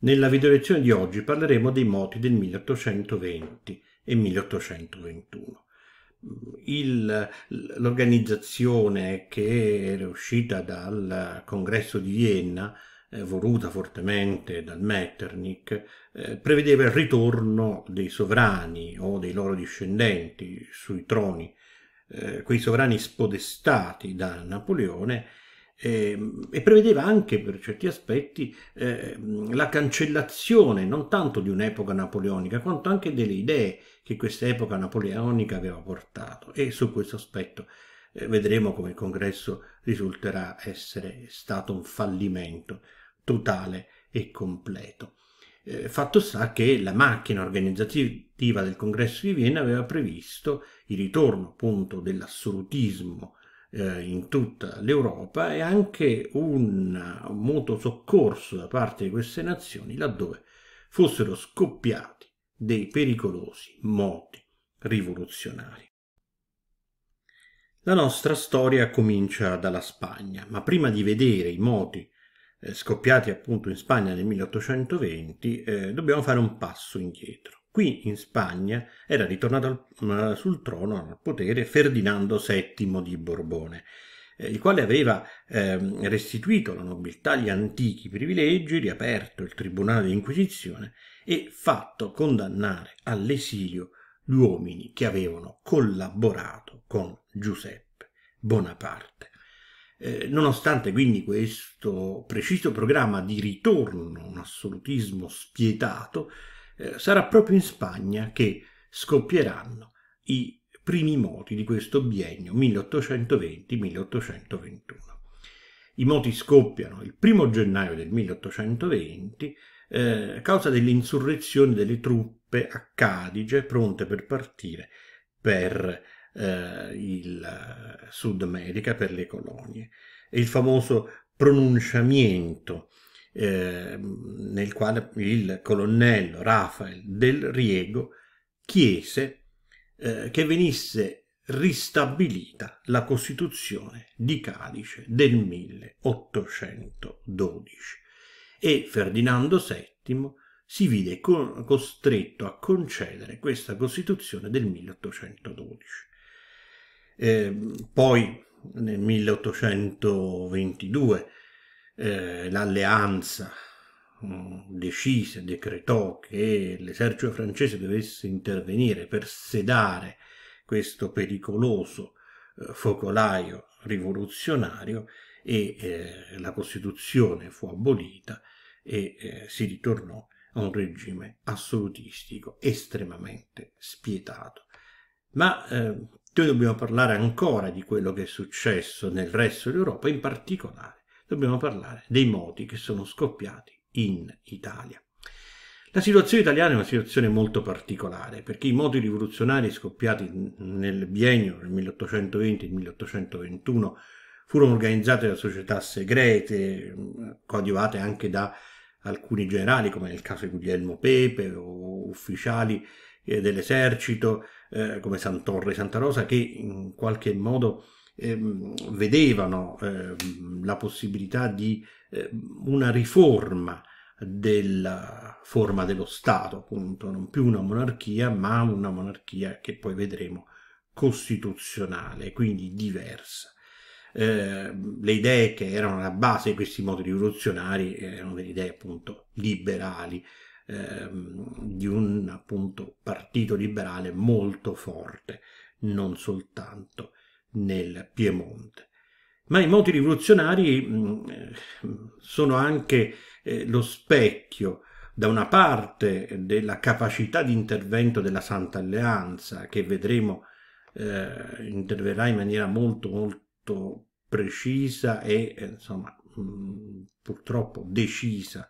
Nella videolezione di oggi parleremo dei moti del 1820 e 1821. l'organizzazione che era uscita dal congresso di Vienna, eh, voluta fortemente dal Metternich, eh, prevedeva il ritorno dei sovrani o dei loro discendenti sui troni, eh, quei sovrani spodestati da Napoleone Ehm, e, prevedeva anche per certi aspetti eh, la cancellazione non tanto di un'epoca napoleonica quanto anche delle idee che questa epoca napoleonica aveva portato e su questo aspetto eh, vedremo come il congresso risulterà essere stato un fallimento totale e completo. Eh, fatto sta che la macchina organizzativa del congresso di Vienna aveva previsto il ritorno appunto dell'assolutismo eh, in tutta l'Europa e anche un moto soccorso da parte di queste nazioni laddove fossero scoppiati dei pericolosi moti rivoluzionari. La nostra storia comincia dalla Spagna, ma prima di vedere i moti eh, scoppiati appunto in Spagna nel 1820, eh, dobbiamo fare un passo indietro. Qui in Spagna era ritornato al, mm, sul trono al potere Ferdinando VII di Borbone, eh, il quale aveva ehm, restituito alla nobiltà gli antichi privilegi, riaperto il tribunale di inquisizione e fatto condannare all'esilio gli uomini che avevano collaborato con Giuseppe Bonaparte. Eh, nonostante quindi questo preciso programma di ritorno, un assolutismo spietato, eh, sarà proprio in Spagna che scoppieranno i primi moti di questo biennio 1820-1821. I moti scoppiano il primo gennaio del 1820 eh, a causa dell'insurrezione delle truppe a Cadige pronte per partire per eh, il Sud America, per le colonie. E il famoso pronunciamento Ehm, nel quale il colonnello Rafael del Riego chiese eh, che venisse ristabilita la Costituzione di Cadice del 1812 e Ferdinando VII si vide co costretto a concedere questa Costituzione del 1812. Eh, poi nel 1822 eh, l'alleanza mm, decise, decretò che l'esercito francese dovesse intervenire per sedare questo pericoloso eh, focolaio rivoluzionario e eh, la Costituzione fu abolita e eh, si ritornò a un regime assolutistico estremamente spietato. Ma eh, noi dobbiamo parlare ancora di quello che è successo nel resto d'Europa, in particolare dobbiamo parlare dei moti che sono scoppiati in Italia. La situazione italiana è una situazione molto particolare perché i moti rivoluzionari scoppiati nel biennio del 1820-1821 furono organizzati da società segrete, mm, coadiuvate anche da alcuni generali come nel caso di Guglielmo Pepe o ufficiali eh, dell'esercito eh, come Santorre e Santa Rosa che in qualche modo Ehm, vedevano ehm, la possibilità di ehm, una riforma della forma dello Stato, appunto, non più una monarchia, ma una monarchia che poi vedremo costituzionale, quindi diversa. Eh, le idee che erano alla base di questi modi rivoluzionari erano delle idee appunto liberali, di un appunto partito liberale molto forte, non soltanto nel Piemonte. Ma i moti rivoluzionari mm, sono anche eh, lo specchio da una parte della capacità di intervento della Santa Alleanza, che vedremo eh, interverrà in maniera molto molto precisa e insomma mm, purtroppo decisa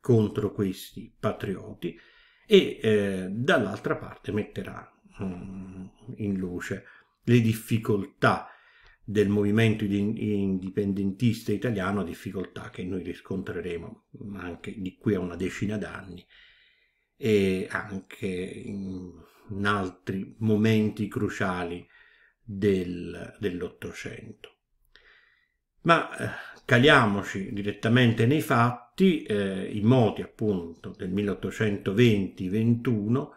contro questi patrioti e eh, dall'altra parte metterà mh, mm, in luce le difficoltà del movimento indipendentista italiano, difficoltà che noi riscontreremo anche di qui a una decina d'anni e anche in, altri momenti cruciali del, dell'Ottocento. Ma eh, caliamoci direttamente nei fatti, eh, i moti appunto del 1820-21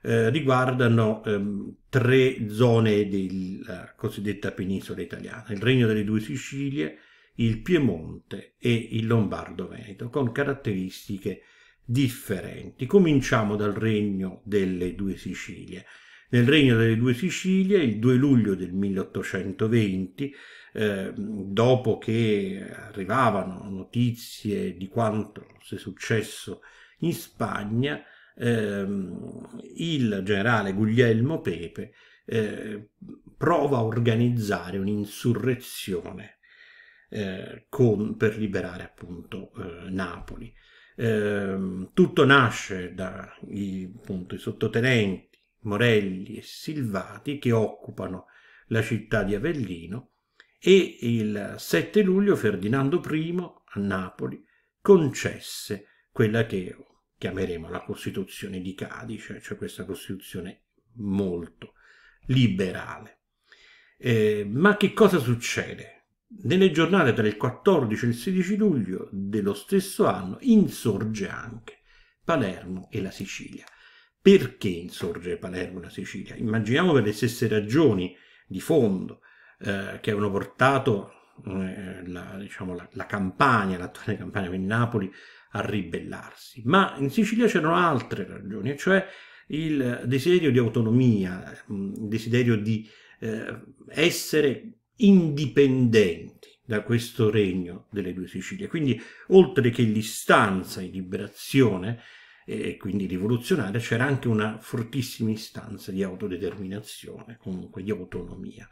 eh, riguardano ehm, tre zone della cosiddetta penisola italiana, il Regno delle due Sicilie, il Piemonte e il Lombardo-Veneto, con caratteristiche differenti. Cominciamo dal Regno delle due Sicilie. Nel Regno delle due Sicilie, il 2 luglio del 1820, eh, dopo che arrivavano notizie di quanto si è successo in Spagna, ehm, il generale Guglielmo Pepe eh, prova a organizzare un'insurrezione eh, con, per liberare appunto eh, Napoli. Ehm, tutto nasce dai sottotenenti Morelli e Silvati che occupano la città di Avellino e il 7 luglio Ferdinando I a Napoli concesse quella che chiameremo la Costituzione di Cadice, cioè questa Costituzione molto liberale. Eh, ma che cosa succede? Nelle giornate tra il 14 e il 16 luglio dello stesso anno insorge anche Palermo e la Sicilia. Perché insorge Palermo e la Sicilia? Immaginiamo per le stesse ragioni di fondo eh, che avevano portato eh, la, diciamo, la, la, Campania, l'attuale campagna di Napoli, a ribellarsi. Ma in Sicilia c'erano altre ragioni, cioè il desiderio di autonomia, il mm, desiderio di eh, essere indipendenti da questo regno delle due Sicilie. Quindi, oltre che l'istanza di liberazione e eh, quindi rivoluzionaria, c'era anche una fortissima istanza di autodeterminazione, comunque di autonomia.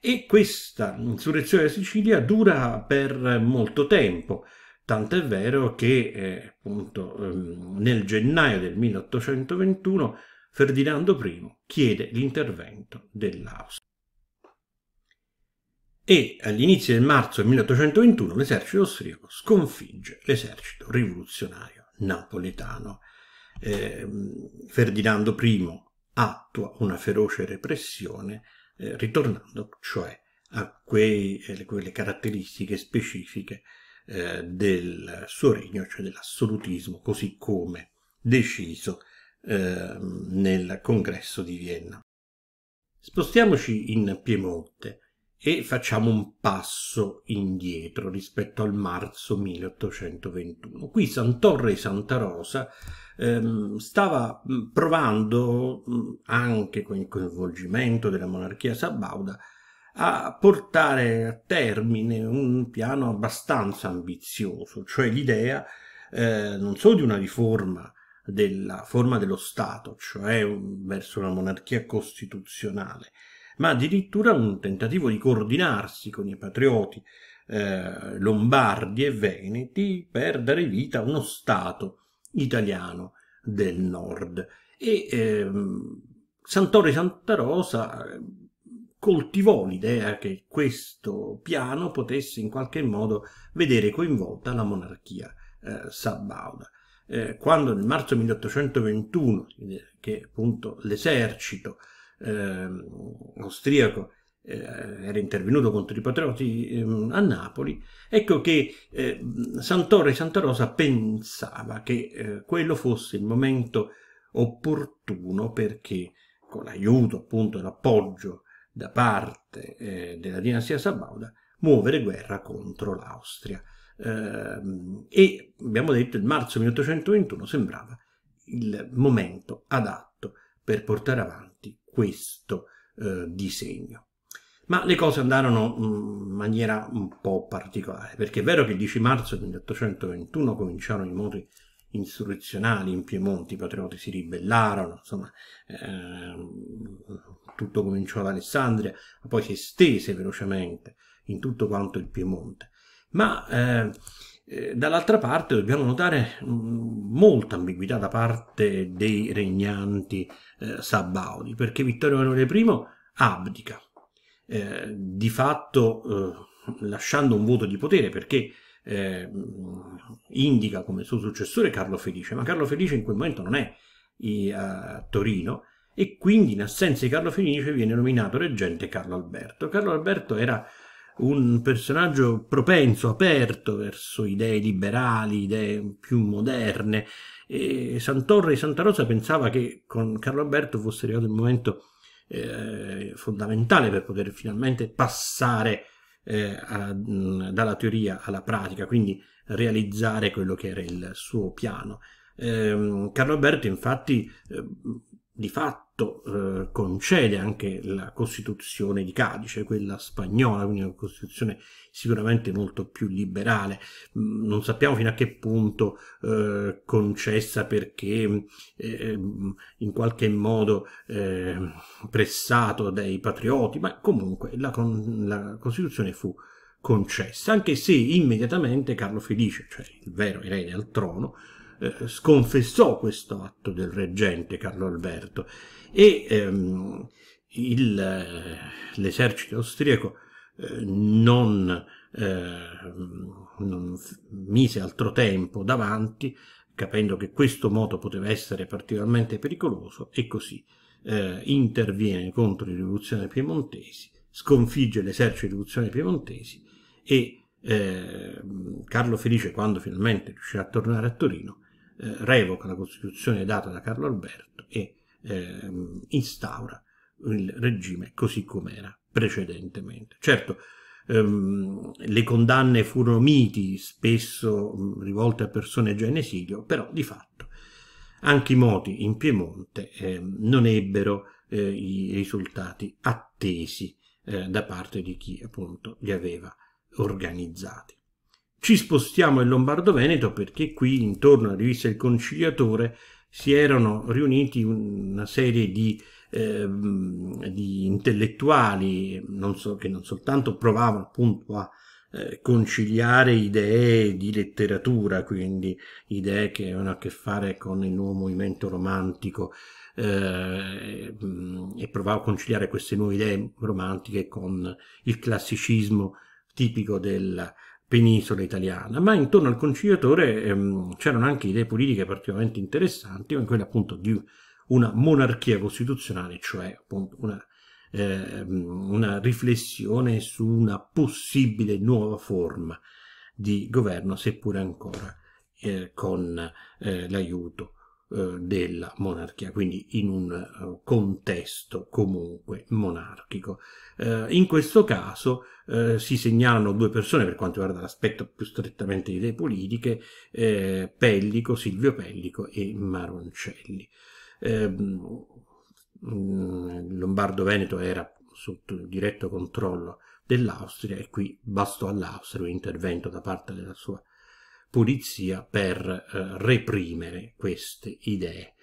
E questa insurrezione della Sicilia dura per molto tempo Tant'è vero che eh, appunto, ehm, nel gennaio del 1821 Ferdinando I chiede l'intervento dell'Austria. E all'inizio del marzo 1821 l'esercito austriaco sconfigge l'esercito rivoluzionario napoletano. Eh, Ferdinando I attua una feroce repressione, eh, ritornando cioè a quei, eh, quelle caratteristiche specifiche eh, del suo regno, cioè dell'assolutismo, così come deciso eh, nel congresso di Vienna. Spostiamoci in Piemonte e facciamo un passo indietro rispetto al marzo 1821. Qui Santorre e Santa Rosa ehm, stava provando, anche con il coinvolgimento della monarchia sabauda, a portare a termine un piano abbastanza ambizioso, cioè l'idea eh, non solo di una riforma della forma dello Stato, cioè verso una monarchia costituzionale, ma addirittura un tentativo di coordinarsi con i patrioti eh, lombardi e veneti per dare vita a uno Stato italiano del nord. E ehm, Santoro Santa Rosa coltivò l'idea eh, che questo piano potesse in qualche modo vedere coinvolta la monarchia eh, sabauda. Eh, quando nel marzo 1821, eh, che appunto l'esercito ehm, eh, austriaco era intervenuto contro i patrioti ehm, a Napoli, ecco che ehm, Santoro e Santa Rosa pensava che eh, quello fosse il momento opportuno perché con l'aiuto appunto e l'appoggio da parte eh, della dinastia sabauda muovere guerra contro l'Austria. Eh, e abbiamo detto che il marzo 1821 sembrava il momento adatto per portare avanti questo eh, disegno. Ma le cose andarono mm, in maniera un po' particolare, perché è vero che il 10 marzo 1821 cominciarono i moti insurrezionali in Piemonte, i patrioti si ribellarono, insomma, eh, tutto cominciò ad Alessandria, poi si estese velocemente in tutto quanto il Piemonte. Ma ehm, eh, dall'altra parte dobbiamo notare molta ambiguità da parte dei regnanti eh, sabaudi, perché Vittorio Emanuele I abdica, eh, di fatto eh, lasciando un voto di potere, perché eh, indica come suo successore Carlo Felice, ma Carlo Felice in quel momento non è a Torino e quindi in assenza di Carlo Felice viene nominato reggente Carlo Alberto. Carlo Alberto era un personaggio propenso, aperto verso idee liberali, idee più moderne. E Santorre e Santa Rosa pensava che con Carlo Alberto fosse arrivato il momento eh, fondamentale per poter finalmente passare eh, a, mm, dalla teoria alla pratica, quindi realizzare quello che era il suo piano. Eh, Carlo Alberto infatti eh, di fatto fatto eh, concede anche la Costituzione di Cadice, quella spagnola, quindi una Costituzione sicuramente molto più liberale. Mm, non sappiamo fino a che punto eh, concessa perché eh, eh in qualche modo eh, pressato dai patrioti, ma comunque la, con, la Costituzione fu concessa, anche se immediatamente Carlo Felice, cioè il vero erede al trono, eh, sconfessò questo atto del reggente Carlo Alberto e ehm, eh, l'esercito austriaco eh, non, ehm, non mise altro tempo davanti capendo che questo moto poteva essere particolarmente pericoloso e così eh, interviene contro i rivoluzionari piemontesi, sconfigge l'esercito di rivoluzione piemontesi e eh, Carlo Felice quando finalmente riuscirà a tornare a Torino eh, revoca la Costituzione data da Carlo Alberto e eh, instaura il regime così com'era precedentemente. Certo, ehm, le condanne furono miti, spesso mm, rivolte a persone già in esilio, però di fatto anche i moti in Piemonte ehm, non ebbero eh, i risultati attesi eh, da parte di chi appunto li aveva organizzati. Ci spostiamo in Lombardo-Veneto perché qui intorno alla rivista Il Conciliatore si erano riuniti una serie di, eh, di intellettuali non so, che non soltanto provavano appunto a eh, conciliare idee di letteratura, quindi idee che avevano a che fare con il nuovo movimento romantico eh, mm, e provavo a conciliare queste nuove idee romantiche con il classicismo tipico della penisola italiana, ma intorno al conciliatore ehm, c'erano anche idee politiche particolarmente interessanti, come quella appunto di una monarchia costituzionale, cioè appunto una, ehm, una riflessione su una possibile nuova forma di governo, seppure ancora eh, con eh, l'aiuto eh, della monarchia, quindi in un eh, contesto comunque monarchico. Eh, in questo caso si segnalano due persone per quanto riguarda l'aspetto più strettamente di idee politiche, Pellico, Silvio Pellico e Maroncelli. Ehm, mm, Lombardo-Veneto era sotto il diretto controllo dell'Austria e qui bastò all'Austria un intervento da parte della sua pulizia per eh, reprimere queste idee.